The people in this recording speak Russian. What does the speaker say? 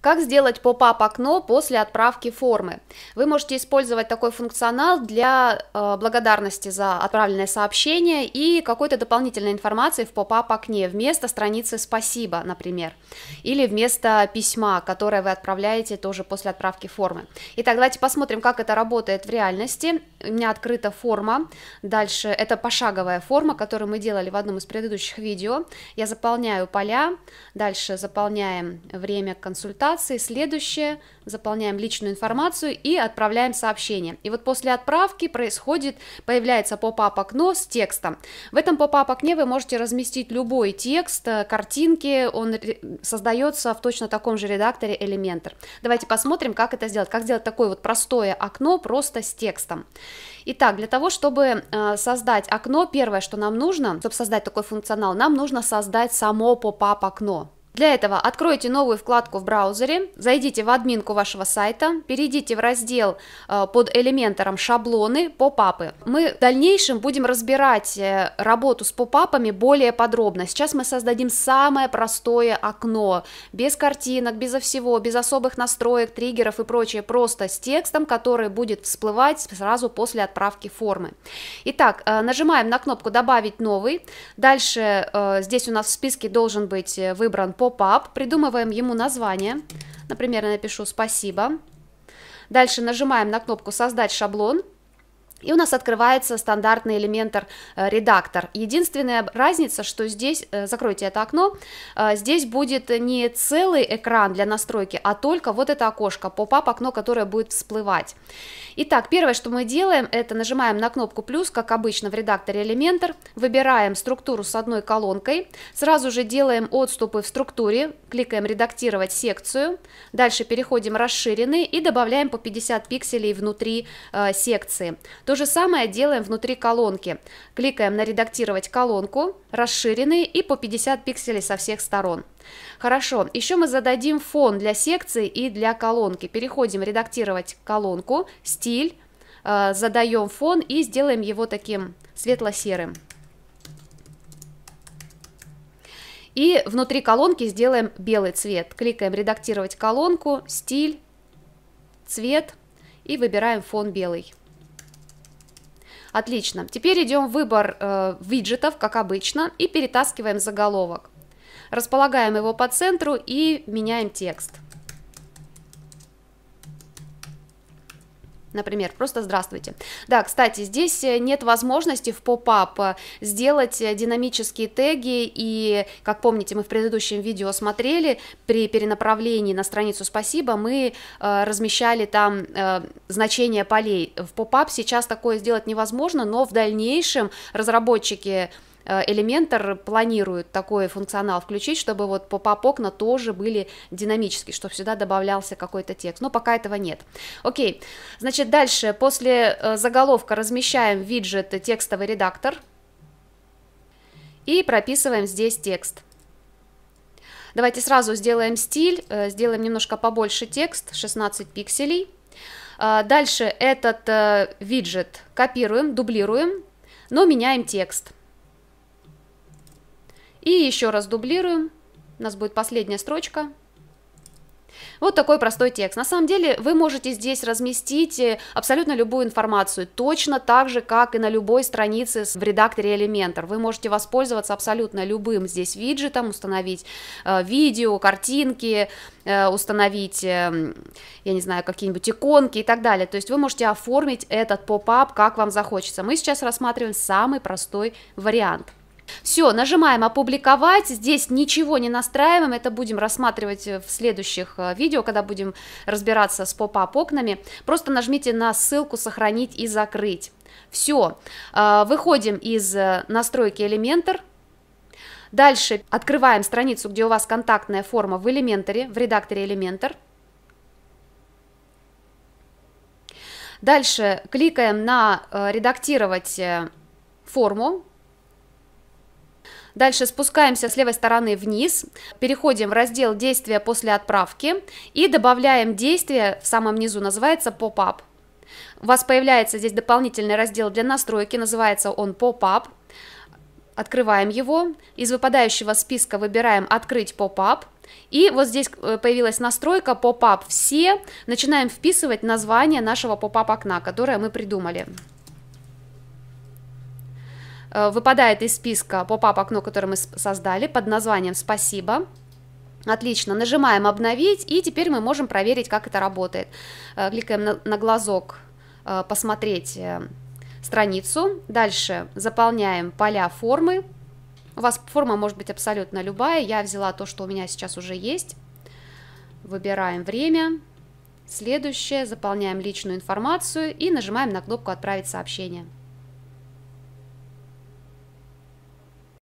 Как сделать поп-ап окно после отправки формы? Вы можете использовать такой функционал для э, благодарности за отправленное сообщение и какой-то дополнительной информации в поп-ап окне вместо страницы «Спасибо», например, или вместо письма, которое вы отправляете тоже после отправки формы. Итак, давайте посмотрим, как это работает в реальности. У меня открыта форма, дальше это пошаговая форма, которую мы делали в одном из предыдущих видео. Я заполняю поля, дальше заполняем время консультации, консультации, следующее, заполняем личную информацию и отправляем сообщение. И вот после отправки происходит, появляется поп-ап окно с текстом. В этом поп-ап окне вы можете разместить любой текст, э, картинки, он создается в точно таком же редакторе Elementor. Давайте посмотрим, как это сделать, как сделать такое вот простое окно просто с текстом. Итак, для того, чтобы э, создать окно, первое, что нам нужно, чтобы создать такой функционал, нам нужно создать само поп-ап окно. Для этого откройте новую вкладку в браузере, зайдите в админку вашего сайта, перейдите в раздел э, под элементором «Шаблоны» «Попапы». Мы в дальнейшем будем разбирать э, работу с попапами более подробно. Сейчас мы создадим самое простое окно, без картинок, безо всего, без особых настроек, триггеров и прочее, просто с текстом, который будет всплывать сразу после отправки формы. Итак, э, нажимаем на кнопку «Добавить новый». Дальше здесь у нас в списке должен быть выбран поп-ап, придумываем ему название. Например, я напишу «Спасибо». Дальше нажимаем на кнопку «Создать шаблон», и у нас открывается стандартный элементар редактор. Единственная разница, что здесь, э, закройте это окно, э, здесь будет не целый экран для настройки, а только вот это окошко, поп-ап окно, которое будет всплывать. Итак, первое, что мы делаем, это нажимаем на кнопку плюс, как обычно в редакторе элементар, выбираем структуру с одной колонкой, сразу же делаем отступы в структуре, кликаем редактировать секцию, дальше переходим расширенный и добавляем по 50 пикселей внутри э, секции. То то же самое делаем внутри колонки. Кликаем на «Редактировать колонку», «Расширенные» и по 50 пикселей со всех сторон. Хорошо, еще мы зададим фон для секции и для колонки. Переходим «Редактировать колонку», «Стиль», э, задаем фон и сделаем его таким светло-серым. И внутри колонки сделаем белый цвет. Кликаем «Редактировать колонку», «Стиль», «Цвет» и выбираем фон белый. Отлично. Теперь идем в выбор э, виджетов, как обычно, и перетаскиваем заголовок. Располагаем его по центру и меняем текст. Например, просто здравствуйте. Да, кстати, здесь э, нет возможности в поп-ап э, сделать э, динамические теги, и, как помните, мы в предыдущем видео смотрели, при перенаправлении на страницу «Спасибо» мы э, размещали там э, значение полей. В поп-ап сейчас такое сделать невозможно, но в дальнейшем разработчики Э, Elementor планирует такой функционал включить, чтобы вот поп-ап окна тоже были динамические, чтобы сюда добавлялся какой-то текст, но пока этого нет. Окей, значит дальше, после э, заголовка размещаем виджет текстовый редактор и прописываем здесь текст. Давайте сразу сделаем стиль, э, сделаем немножко побольше текст, 16 пикселей. Дальше этот виджет копируем, дублируем, но меняем текст. И еще раз дублируем. У нас будет последняя строчка. Вот такой простой текст. На самом деле вы можете здесь разместить э, абсолютно любую информацию, точно так же, как и на любой странице в редакторе Elementor. Вы можете воспользоваться абсолютно любым здесь виджетом, установить э, видео, картинки, э, установить, э, я не знаю, какие-нибудь иконки и так далее. То есть вы можете оформить этот поп-ап, как вам захочется. Мы сейчас рассматриваем самый простой вариант – все, нажимаем опубликовать, здесь ничего не настраиваем, это будем рассматривать э, в следующих э, видео, когда будем разбираться с поп-ап окнами. Просто нажмите на ссылку «Сохранить и закрыть». Все, э, выходим из настройки Elementor, Дальше открываем страницу, где у вас контактная форма в Elementor, в редакторе Elementor. Дальше кликаем на «Редактировать форму», Дальше спускаемся с левой стороны вниз, переходим в раздел «Действия после отправки» и добавляем действие, в самом низу называется «Pop-up». У вас появляется здесь дополнительный раздел для настройки, называется он «Pop-up». Открываем его, из выпадающего списка выбираем «Открыть pop-up», и вот здесь э, появилась настройка «Pop-up все». Начинаем вписывать название нашего поп-ап окна, которое мы придумали. Э, выпадает из списка поп-ап окно, которое мы создали под названием «Спасибо». Отлично, нажимаем «Обновить», и теперь мы можем проверить, как это работает. Э, кликаем на глазок э, «Посмотреть страницу». Дальше заполняем поля формы. У вас форма может быть абсолютно любая. Я взяла то, что у меня сейчас уже есть. Выбираем время. Следующее. Заполняем личную информацию и нажимаем на кнопку «Отправить сообщение».